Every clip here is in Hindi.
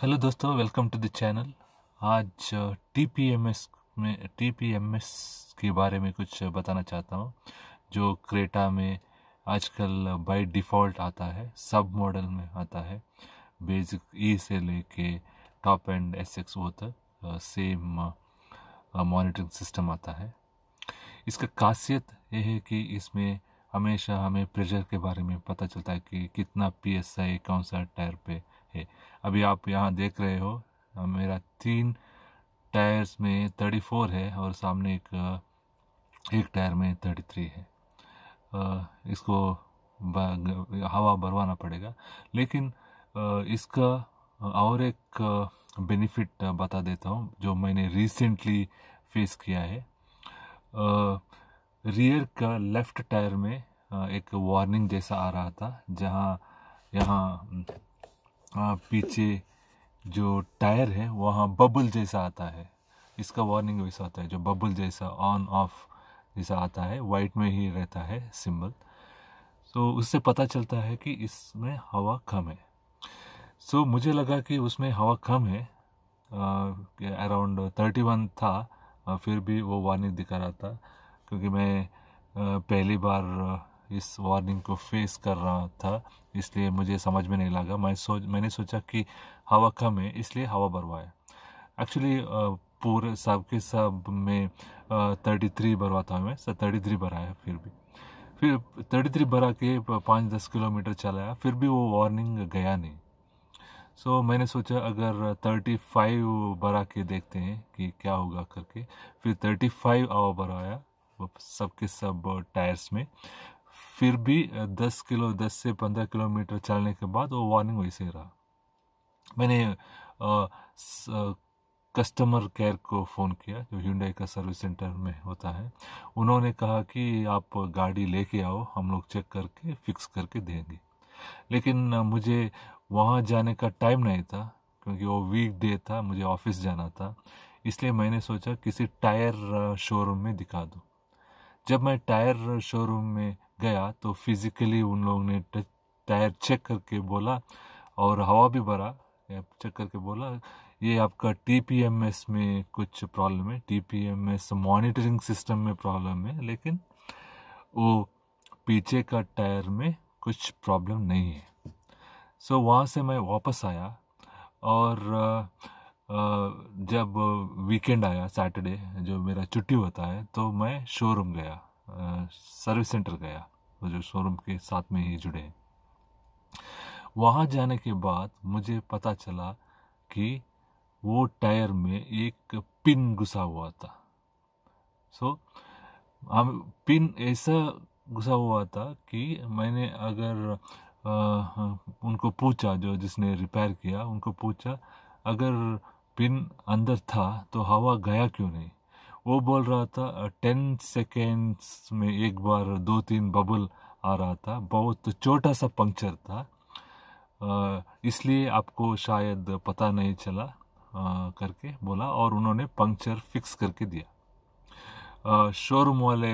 हेलो दोस्तों वेलकम टू द चैनल आज टी पी एम एस में टी पी एम एस के बारे में कुछ बताना चाहता हूँ जो क्रेटा में आजकल बाय डिफ़ॉल्ट आता है सब मॉडल में आता है बेसिक ई e से लेके टॉप एंड एस एक्स वो तक सेम मॉनिटरिंग सिस्टम आता है इसका खासियत यह है कि इसमें हमेशा हमें प्रेशर के बारे में पता चलता है कि कितना पी एस आई कौन सा टायर पे है अभी आप यहाँ देख रहे हो मेरा तीन टायर्स में थर्टी फोर है और सामने एक एक टायर में थर्टी थ्री है इसको हवा भरवाना पड़ेगा लेकिन इसका और एक बेनिफिट बता देता हूँ जो मैंने रिसेंटली फेस किया है रियर का लेफ्ट टायर में एक वार्निंग जैसा आ रहा था जहाँ यहाँ पीछे जो टायर है वहाँ बबल जैसा आता है इसका वार्निंग वैसा आता है जो बबल जैसा ऑन ऑफ जैसा आता है वाइट में ही रहता है सिंबल तो उससे पता चलता है कि इसमें हवा कम है सो so, मुझे लगा कि उसमें हवा कम है अराउंड थर्टी वन था फिर भी वो वार्निंग दिखा रहा था क्योंकि मैं पहली बार इस वार्निंग को फेस कर रहा था इसलिए मुझे समझ में नहीं लगा मैं सोच मैंने सोचा कि हवा कम है इसलिए हवा भरवाया एक्चुअली पूरे सब के सब में थर्टी थ्री भरवा था मैं थर्टी थ्री भराया फिर भी फिर थर्टी थ्री भरा के पाँच दस किलोमीटर चलाया फिर भी वो वार्निंग गया नहीं सो so, मैंने सोचा अगर थर्टी फाइव भरा के देखते हैं कि क्या होगा करके फिर थर्टी फाइव आवर भरवाया सबके सब टायर्स में फिर भी दस किलो दस से पंद्रह किलोमीटर चलने के बाद वो वार्निंग वैसे ही रहा मैंने कस्टमर केयर को फ़ोन किया जो हिंडाई का सर्विस सेंटर में होता है उन्होंने कहा कि आप गाड़ी लेके आओ हम लोग चेक करके फिक्स करके देंगे लेकिन मुझे वहाँ जाने का टाइम नहीं था क्योंकि वो वीक डे था मुझे ऑफिस जाना था इसलिए मैंने सोचा किसी टायर शोरूम में दिखा दूँ जब मैं टायर शोरूम में गया तो फिज़िकली उन लोगों ने टायर चेक करके बोला और हवा भी भरा चेक करके बोला ये आपका टी पी एम एस में कुछ प्रॉब्लम है T P M S monitoring system में प्रॉब्लम है लेकिन वो पीछे का टायर में कुछ प्रॉब्लम नहीं है सो so, वहाँ से मैं वापस आया और जब वीकेंड आया सैटरडे जो मेरा छुट्टी होता है तो मैं शोरूम गया सर्विस सेंटर गया जो शोरूम के साथ में ही जुड़े हैं वहाँ जाने के बाद मुझे पता चला कि वो टायर में एक पिन घुसा हुआ था सो so, हम पिन ऐसा घुसा हुआ था कि मैंने अगर आ, उनको पूछा जो जिसने रिपेयर किया उनको पूछा अगर पिन अंदर था तो हवा गया क्यों नहीं वो बोल रहा था टेन सेकेंड्स में एक बार दो तीन बबल आ रहा था बहुत छोटा सा पंक्चर था इसलिए आपको शायद पता नहीं चला करके बोला और उन्होंने पंक्चर फिक्स करके दिया शोरूम वाले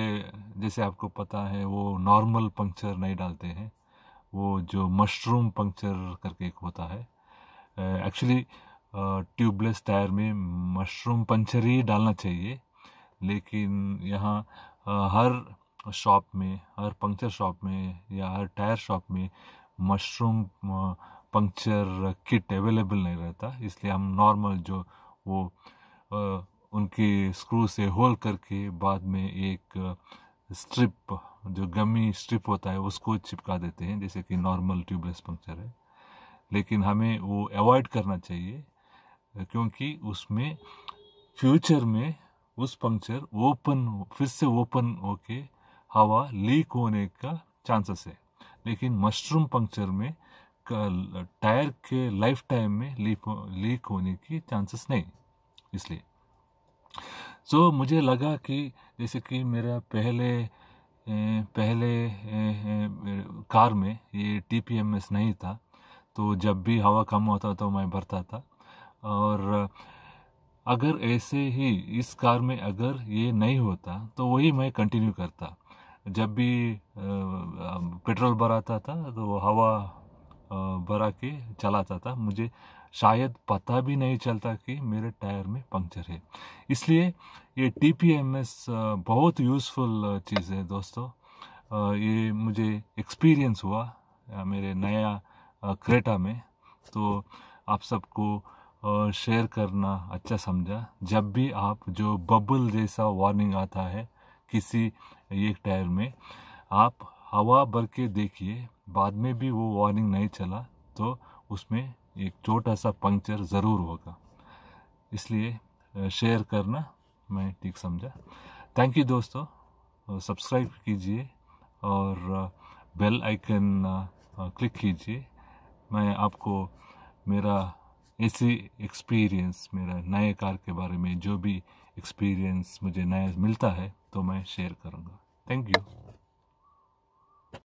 जैसे आपको पता है वो नॉर्मल पंक्चर नहीं डालते हैं वो जो मशरूम पंक्चर करके एक होता है एक्चुअली ट्यूबलेस टायर में मशरूम पंचर ही डालना चाहिए लेकिन यहाँ हर शॉप में हर पंक्चर शॉप में या हर टायर शॉप में मशरूम पंक्चर किट अवेलेबल नहीं रहता इसलिए हम नॉर्मल जो वो उनके स्क्रू से होल करके बाद में एक स्ट्रिप जो गमी स्ट्रिप होता है उसको चिपका देते हैं जैसे कि नॉर्मल ट्यूबलेस पंक्चर है लेकिन हमें वो अवॉइड करना चाहिए क्योंकि उसमें फ्यूचर में उस पंक्चर ओपन फिर से ओपन होके हवा लीक होने का चांसेस है लेकिन मशरूम पंक्चर में टायर के लाइफ टाइम में लीक लीक होने की चांसेस नहीं इसलिए सो so, मुझे लगा कि जैसे कि मेरा पहले पहले कार में ये टी नहीं था तो जब भी हवा कम होता तो मैं भरता था और अगर ऐसे ही इस कार में अगर ये नहीं होता तो वही मैं कंटिन्यू करता जब भी पेट्रोल भराता था तो हवा भरा के चलाता था मुझे शायद पता भी नहीं चलता कि मेरे टायर में पंक्चर है इसलिए ये टी पी एम एस बहुत यूज़फुल चीज़ है दोस्तों ये मुझे एक्सपीरियंस हुआ मेरे नया क्रेटा में तो आप सबको और शेयर करना अच्छा समझा जब भी आप जो बबल जैसा वार्निंग आता है किसी एक टायर में आप हवा भर के देखिए बाद में भी वो वार्निंग नहीं चला तो उसमें एक छोटा सा पंक्चर ज़रूर होगा इसलिए शेयर करना मैं ठीक समझा थैंक यू दोस्तों सब्सक्राइब कीजिए और बेल आइकन क्लिक कीजिए मैं आपको मेरा ऐसी एक्सपीरियंस मेरा नए कार के बारे में जो भी एक्सपीरियंस मुझे नया मिलता है तो मैं शेयर करूँगा थैंक यू